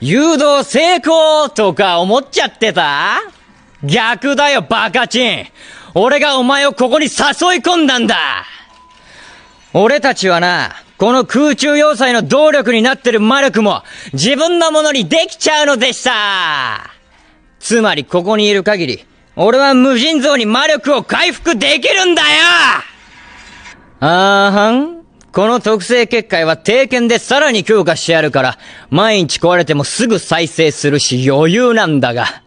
誘導成功とか思っちゃってた逆だよ、バカチン。俺がお前をここに誘い込んだんだ俺たちはな、この空中要塞の動力になってる魔力も自分のものにできちゃうのでしたつまりここにいる限り、俺は無尽蔵に魔力を回復できるんだよあーはんこの特性結界は定見でさらに強化してあるから、毎日壊れてもすぐ再生するし余裕なんだが。